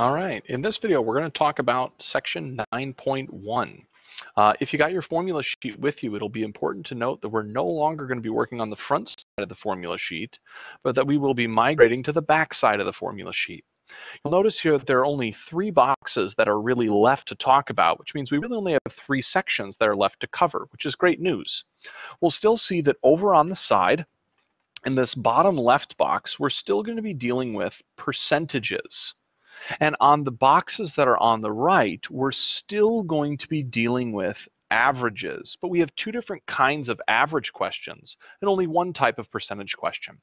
All right, in this video, we're gonna talk about section 9.1. Uh, if you got your formula sheet with you, it'll be important to note that we're no longer going to be working on the front side of the formula sheet, but that we will be migrating to the back side of the formula sheet. You'll notice here that there are only three boxes that are really left to talk about, which means we really only have three sections that are left to cover, which is great news. We'll still see that over on the side, in this bottom left box, we're still going to be dealing with percentages. And on the boxes that are on the right, we're still going to be dealing with averages, but we have two different kinds of average questions and only one type of percentage question.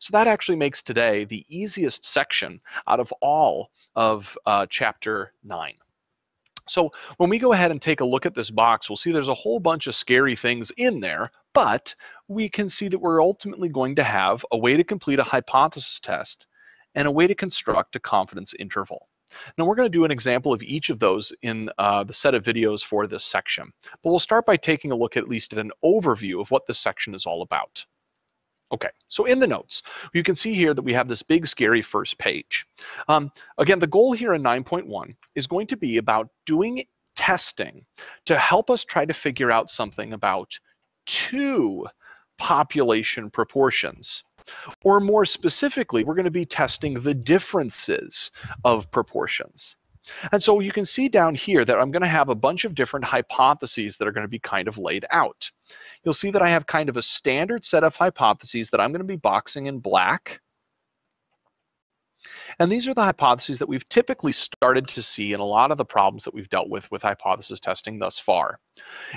So that actually makes today the easiest section out of all of uh, chapter 9. So when we go ahead and take a look at this box, we'll see there's a whole bunch of scary things in there, but we can see that we're ultimately going to have a way to complete a hypothesis test and a way to construct a confidence interval. Now we're going to do an example of each of those in uh, the set of videos for this section, but we'll start by taking a look at least at an overview of what this section is all about. Okay, so in the notes, you can see here that we have this big scary first page. Um, again, the goal here in 9.1 is going to be about doing testing to help us try to figure out something about two population proportions. Or more specifically, we're going to be testing the differences of proportions. And so you can see down here that I'm going to have a bunch of different hypotheses that are going to be kind of laid out. You'll see that I have kind of a standard set of hypotheses that I'm going to be boxing in black. And these are the hypotheses that we've typically started to see in a lot of the problems that we've dealt with with hypothesis testing thus far.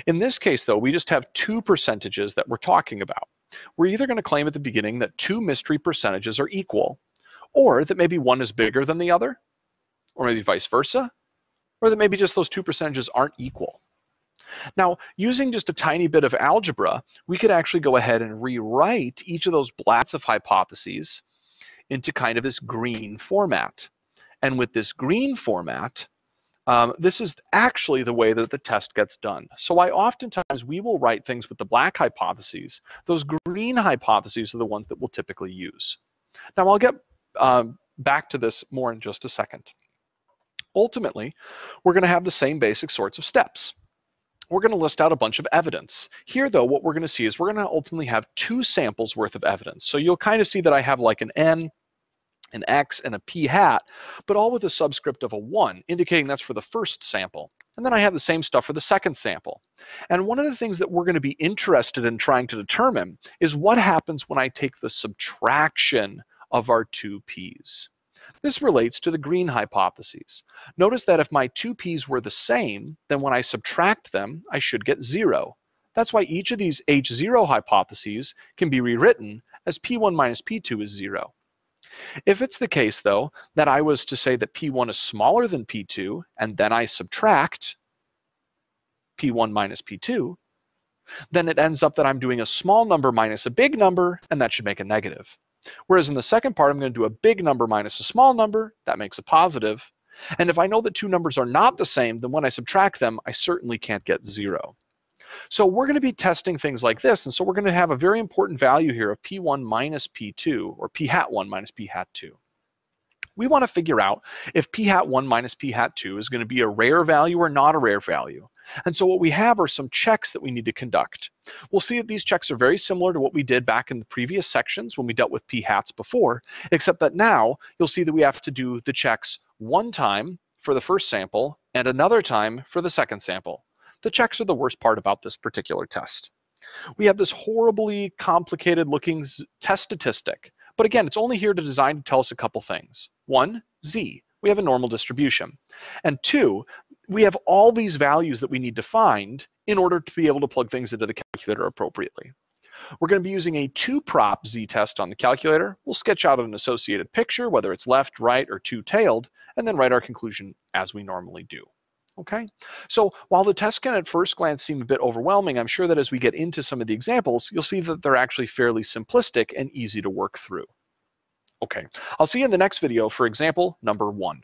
In this case, though, we just have two percentages that we're talking about. We're either going to claim at the beginning that two mystery percentages are equal, or that maybe one is bigger than the other, or maybe vice versa, or that maybe just those two percentages aren't equal. Now, using just a tiny bit of algebra, we could actually go ahead and rewrite each of those blats of hypotheses into kind of this green format. And with this green format, um, this is actually the way that the test gets done. So I oftentimes, we will write things with the black hypotheses. Those green hypotheses are the ones that we'll typically use. Now I'll get um, back to this more in just a second. Ultimately, we're gonna have the same basic sorts of steps. We're gonna list out a bunch of evidence. Here though, what we're gonna see is we're gonna ultimately have two samples worth of evidence. So you'll kind of see that I have like an N an X, and a P hat, but all with a subscript of a 1, indicating that's for the first sample. And then I have the same stuff for the second sample. And one of the things that we're going to be interested in trying to determine is what happens when I take the subtraction of our two P's. This relates to the green hypotheses. Notice that if my two P's were the same, then when I subtract them, I should get zero. That's why each of these H0 hypotheses can be rewritten as P1 minus P2 is zero. If it's the case, though, that I was to say that P1 is smaller than P2, and then I subtract P1 minus P2, then it ends up that I'm doing a small number minus a big number, and that should make a negative. Whereas in the second part, I'm going to do a big number minus a small number, that makes a positive. And if I know that two numbers are not the same, then when I subtract them, I certainly can't get zero. So we're going to be testing things like this, and so we're going to have a very important value here of P1 minus P2, or P hat 1 minus P hat 2 we want to figure out if p hat 1 minus p hat 2 is going to be a rare value or not a rare value. And so what we have are some checks that we need to conduct. We'll see that these checks are very similar to what we did back in the previous sections when we dealt with p hats before, except that now you'll see that we have to do the checks one time for the first sample and another time for the second sample. The checks are the worst part about this particular test. We have this horribly complicated looking test statistic, but again, it's only here to design to tell us a couple things. One, z, we have a normal distribution. And two, we have all these values that we need to find in order to be able to plug things into the calculator appropriately. We're going to be using a two-prop z-test on the calculator. We'll sketch out an associated picture, whether it's left, right, or two-tailed, and then write our conclusion as we normally do. Okay, so while the test can at first glance seem a bit overwhelming, I'm sure that as we get into some of the examples, you'll see that they're actually fairly simplistic and easy to work through. Okay, I'll see you in the next video for example number one.